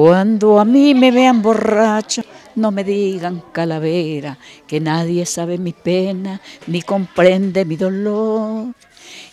Cuando a mí me vean borracho, no me digan calavera, que nadie sabe mi pena ni comprende mi dolor.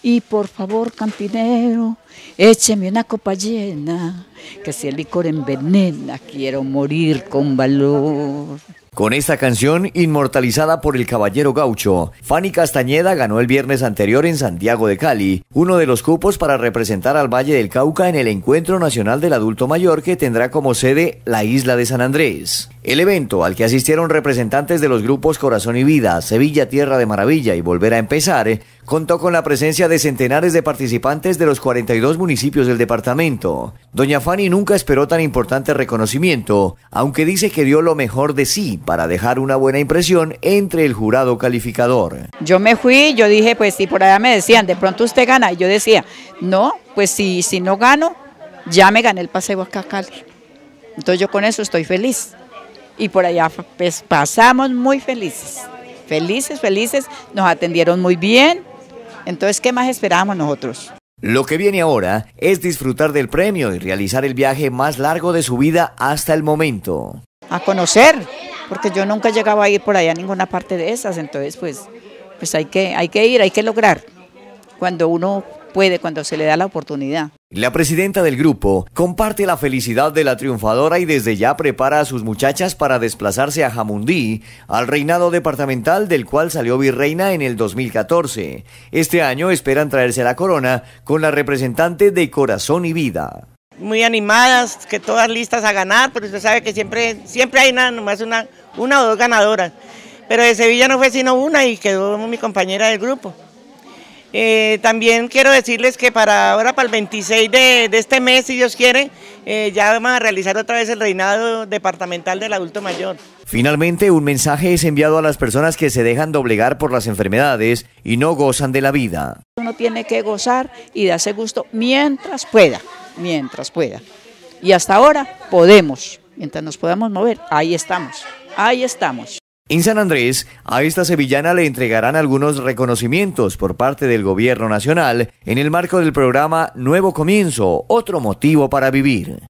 Y por favor, campinero, écheme una copa llena, que si el licor envenena, quiero morir con valor. Con esta canción, inmortalizada por el caballero gaucho, Fanny Castañeda ganó el viernes anterior en Santiago de Cali, uno de los cupos para representar al Valle del Cauca en el Encuentro Nacional del Adulto Mayor que tendrá como sede la isla de San Andrés. El evento, al que asistieron representantes de los grupos Corazón y Vida, Sevilla Tierra de Maravilla y Volver a Empezar, eh, contó con la presencia de centenares de participantes de los 42 municipios del departamento. Doña Fanny nunca esperó tan importante reconocimiento, aunque dice que dio lo mejor de sí para dejar una buena impresión entre el jurado calificador. Yo me fui, yo dije, pues si por allá me decían, de pronto usted gana, y yo decía, no, pues si, si no gano, ya me gané el paseo a Cali. Entonces yo con eso estoy feliz y por allá pues, pasamos muy felices, felices, felices, nos atendieron muy bien, entonces ¿qué más esperamos nosotros? Lo que viene ahora es disfrutar del premio y realizar el viaje más largo de su vida hasta el momento. A conocer, porque yo nunca llegaba a ir por allá a ninguna parte de esas, entonces pues, pues hay, que, hay que ir, hay que lograr. Cuando uno puede cuando se le da la oportunidad. La presidenta del grupo comparte la felicidad de la triunfadora y desde ya prepara a sus muchachas para desplazarse a Jamundí, al reinado departamental del cual salió virreina en el 2014. Este año esperan traerse la corona con la representante de Corazón y Vida. Muy animadas, que todas listas a ganar, pero usted sabe que siempre, siempre hay nada, nomás una, una o dos ganadoras. Pero de Sevilla no fue sino una y quedó mi compañera del grupo. Eh, también quiero decirles que para ahora, para el 26 de, este mes, si Dios quiere, eh, ya vamos a realizar otra vez el reinado departamental del adulto mayor. Finalmente, un mensaje es enviado a las personas que se dejan doblegar por las enfermedades y no gozan de la vida. Uno tiene que gozar y darse gusto mientras pueda, mientras pueda. Y hasta ahora podemos, mientras nos podamos mover, ahí estamos, ahí estamos. En San Andrés, a esta sevillana le entregarán algunos reconocimientos por parte del Gobierno Nacional en el marco del programa Nuevo Comienzo, otro motivo para vivir.